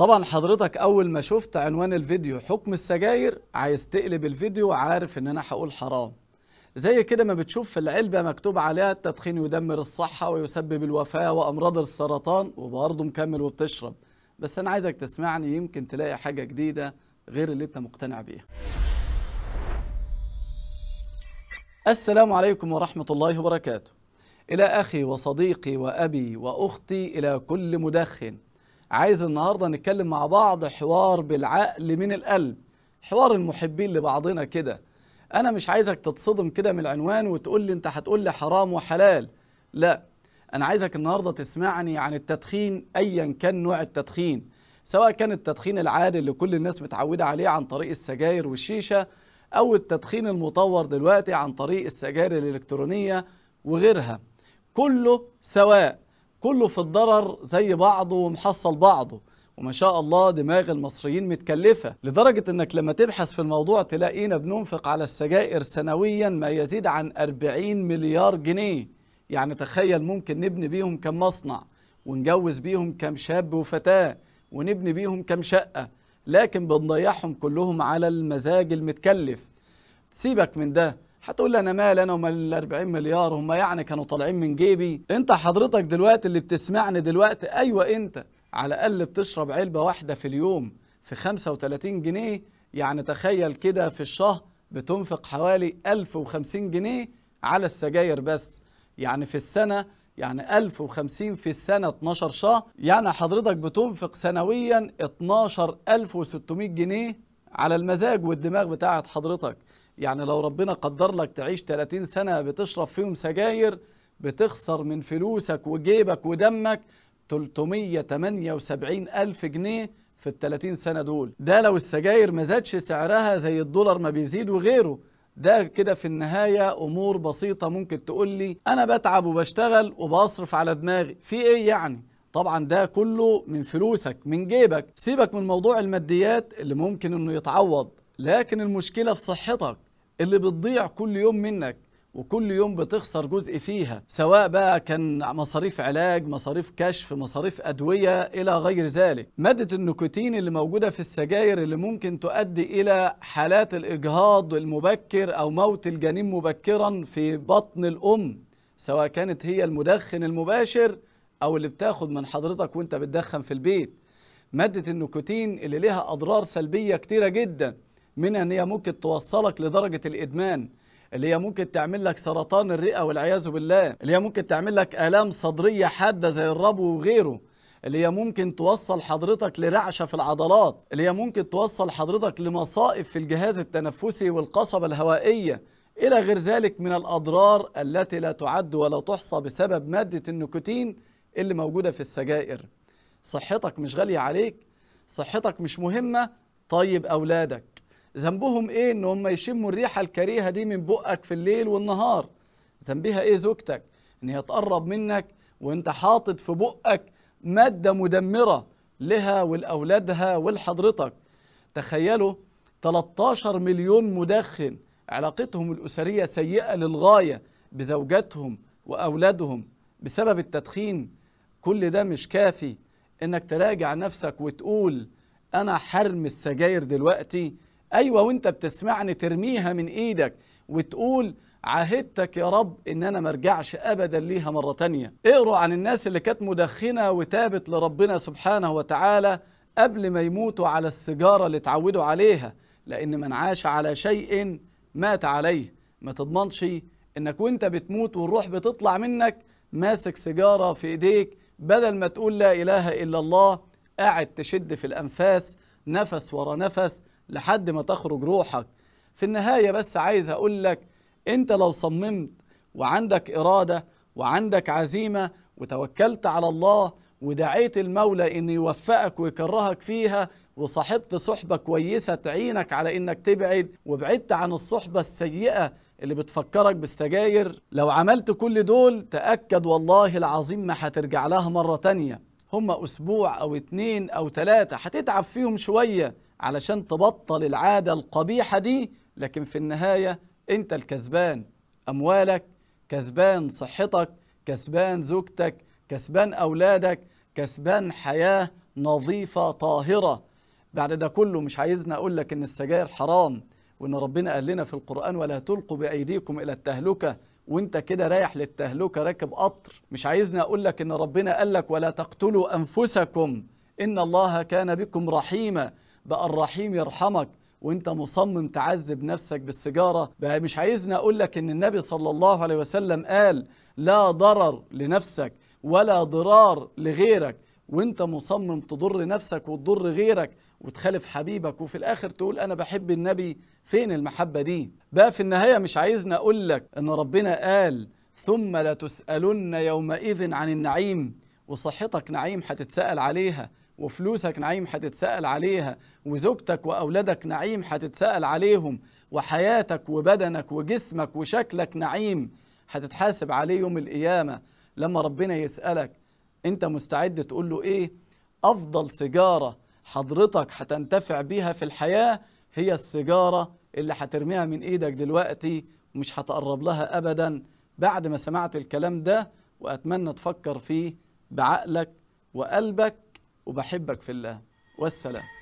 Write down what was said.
طبعا حضرتك اول ما شفت عنوان الفيديو حكم السجاير عايز تقلب الفيديو عارف ان انا هقول حرام زي كده ما بتشوف في العلبة مكتوب عليها التدخين يدمر الصحة ويسبب الوفاة وأمراض السرطان وبرضه مكمل وبتشرب بس أنا عايزك تسمعني يمكن تلاقي حاجة جديدة غير اللي أنت مقتنع بيها السلام عليكم ورحمة الله وبركاته إلى أخي وصديقي وأبي وأختي إلى كل مدخن عايز النهارده نتكلم مع بعض حوار بالعقل من القلب حوار المحبين لبعضنا كده انا مش عايزك تتصدم كده من العنوان وتقول لي انت هتقول لي حرام وحلال لا انا عايزك النهارده تسمعني عن التدخين ايا كان نوع التدخين سواء كان التدخين العادي اللي كل الناس متعوده عليه عن طريق السجاير والشيشه او التدخين المطور دلوقتي عن طريق السجاير الالكترونيه وغيرها كله سواء كله في الضرر زي بعضه ومحصل بعضه وما شاء الله دماغ المصريين متكلفة لدرجة انك لما تبحث في الموضوع تلاقينا بننفق على السجائر سنويا ما يزيد عن 40 مليار جنيه يعني تخيل ممكن نبني بيهم كم مصنع ونجوز بيهم كم شاب وفتاة ونبني بيهم كم شقة لكن بنضيعهم كلهم على المزاج المتكلف سيبك من ده هتقول لي انا مال انا ومال ال 40 مليار هم يعني كانوا طالعين من جيبي انت حضرتك دلوقتي اللي بتسمعني دلوقتي ايوه انت على الاقل بتشرب علبه واحده في اليوم في 35 جنيه يعني تخيل كده في الشهر بتنفق حوالي 1050 جنيه على السجاير بس يعني في السنه يعني 1050 في السنه 12 شهر يعني حضرتك بتنفق سنويا 12600 جنيه على المزاج والدماغ بتاعت حضرتك يعني لو ربنا قدر لك تعيش 30 سنة بتشرب فيهم سجاير بتخسر من فلوسك وجيبك ودمك 378 ألف جنيه في ال 30 سنة دول ده لو السجاير ما زادش سعرها زي الدولار ما بيزيد وغيره ده كده في النهاية أمور بسيطة ممكن تقول لي أنا بتعب وبشتغل وبصرف على دماغي في إيه يعني؟ طبعا ده كله من فلوسك من جيبك سيبك من موضوع الماديات اللي ممكن انه يتعوض لكن المشكلة في صحتك اللي بتضيع كل يوم منك وكل يوم بتخسر جزء فيها سواء بقى كان مصاريف علاج مصاريف كشف مصاريف أدوية إلى غير ذلك مادة النيكوتين اللي موجودة في السجاير اللي ممكن تؤدي إلى حالات الإجهاض المبكر أو موت الجنين مبكرا في بطن الأم سواء كانت هي المدخن المباشر أو اللي بتاخد من حضرتك وانت بتدخن في البيت مادة النيكوتين اللي لها أضرار سلبية كتيرة جداً من ان هي ممكن توصلك لدرجه الادمان اللي هي ممكن تعمل لك سرطان الرئه والعياذ بالله اللي هي ممكن تعمل لك الام صدريه حاده زي الربو وغيره اللي هي ممكن توصل حضرتك لرعشه في العضلات اللي هي ممكن توصل حضرتك لمصائب في الجهاز التنفسي والقصبه الهوائيه الى غير ذلك من الاضرار التي لا تعد ولا تحصى بسبب ماده النيكوتين اللي موجوده في السجائر صحتك مش غاليه عليك صحتك مش مهمه طيب اولادك ذنبهم ايه ان هم يشموا الريحه الكريهه دي من بقك في الليل والنهار ذنبها ايه زوجتك ان هي تقرب منك وانت حاطط في بقك ماده مدمره لها ولاولادها ولحضرتك تخيلوا 13 مليون مدخن علاقتهم الاسريه سيئه للغايه بزوجاتهم واولادهم بسبب التدخين كل ده مش كافي انك تراجع نفسك وتقول انا حرم السجاير دلوقتي ايوه وانت بتسمعني ترميها من ايدك وتقول عهدتك يا رب ان انا مرجعش ابدا ليها مرة تانية اقروا عن الناس اللي كانت مدخنة وتابت لربنا سبحانه وتعالى قبل ما يموتوا على السيجارة اللي اتعودوا عليها لان من عاش على شيء مات عليه ما تضمنش انك وانت بتموت والروح بتطلع منك ماسك سيجارة في ايديك بدل ما تقول لا اله الا الله قاعد تشد في الانفاس نفس ورا نفس لحد ما تخرج روحك في النهاية بس عايز أقول لك أنت لو صممت وعندك إرادة وعندك عزيمة وتوكلت على الله ودعيت المولى أن يوفقك ويكرهك فيها وصاحبت صحبة كويسة تعينك على أنك تبعد وبعدت عن الصحبة السيئة اللي بتفكرك بالسجاير لو عملت كل دول تأكد والله العظيم ما هترجع لها مرة تانية هما أسبوع أو اتنين أو تلاتة هتتعب فيهم شوية علشان تبطل العادة القبيحة دي لكن في النهاية أنت الكسبان أموالك كسبان صحتك كسبان زوجتك كسبان أولادك كسبان حياة نظيفة طاهرة بعد ده كله مش عايزنا أقول لك إن السجاير حرام وإن ربنا قال لنا في القرآن ولا تلقوا بأيديكم إلى التهلكة وانت كده رايح للتهلكة راكب قطر مش عايزنا اقول لك ان ربنا قال لك ولا تقتلوا انفسكم ان الله كان بكم رحيما بقى الرحيم يرحمك وانت مصمم تعذب نفسك بالسجارة بقى مش عايزني اقول لك ان النبي صلى الله عليه وسلم قال لا ضرر لنفسك ولا ضرار لغيرك وانت مصمم تضر نفسك وتضر غيرك وتخالف حبيبك وفي الاخر تقول انا بحب النبي فين المحبة دي بقى في النهاية مش عايزني اقول لك ان ربنا قال ثم لتسألن يومئذ عن النعيم وصحتك نعيم هتتسأل عليها وفلوسك نعيم هتتسأل عليها وزوجتك وأولادك نعيم هتتسأل عليهم وحياتك وبدنك وجسمك وشكلك نعيم هتتحاسب عليه يوم القيامة لما ربنا يسألك أنت مستعد تقول له إيه؟ أفضل سيجارة حضرتك هتنتفع بيها في الحياة هي السيجارة اللي هترميها من إيدك دلوقتي ومش هتقرب لها أبدا بعد ما سمعت الكلام ده وأتمنى تفكر فيه بعقلك وقلبك وبحبك في الله والسلام